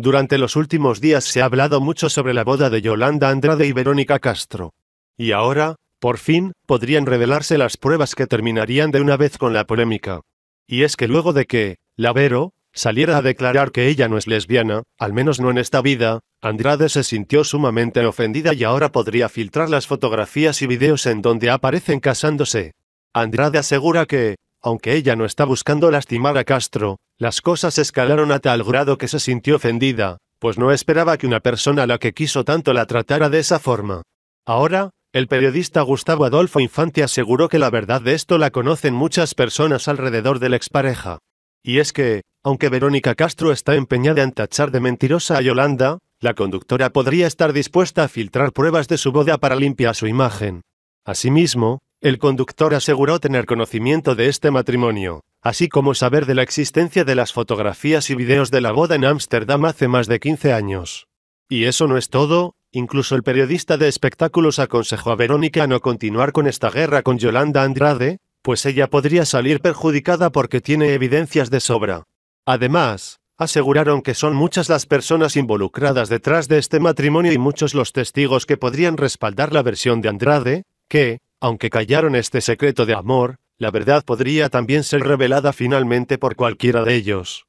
Durante los últimos días se ha hablado mucho sobre la boda de Yolanda Andrade y Verónica Castro. Y ahora, por fin, podrían revelarse las pruebas que terminarían de una vez con la polémica. Y es que luego de que, la Vero, saliera a declarar que ella no es lesbiana, al menos no en esta vida, Andrade se sintió sumamente ofendida y ahora podría filtrar las fotografías y videos en donde aparecen casándose. Andrade asegura que, aunque ella no está buscando lastimar a Castro, las cosas escalaron a tal grado que se sintió ofendida, pues no esperaba que una persona a la que quiso tanto la tratara de esa forma. Ahora, el periodista Gustavo Adolfo Infante aseguró que la verdad de esto la conocen muchas personas alrededor de la expareja. Y es que, aunque Verónica Castro está empeñada en tachar de mentirosa a Yolanda, la conductora podría estar dispuesta a filtrar pruebas de su boda para limpiar su imagen. Asimismo, el conductor aseguró tener conocimiento de este matrimonio, así como saber de la existencia de las fotografías y videos de la boda en Ámsterdam hace más de 15 años. Y eso no es todo, incluso el periodista de espectáculos aconsejó a Verónica no continuar con esta guerra con Yolanda Andrade, pues ella podría salir perjudicada porque tiene evidencias de sobra. Además, aseguraron que son muchas las personas involucradas detrás de este matrimonio y muchos los testigos que podrían respaldar la versión de Andrade, que, aunque callaron este secreto de amor, la verdad podría también ser revelada finalmente por cualquiera de ellos.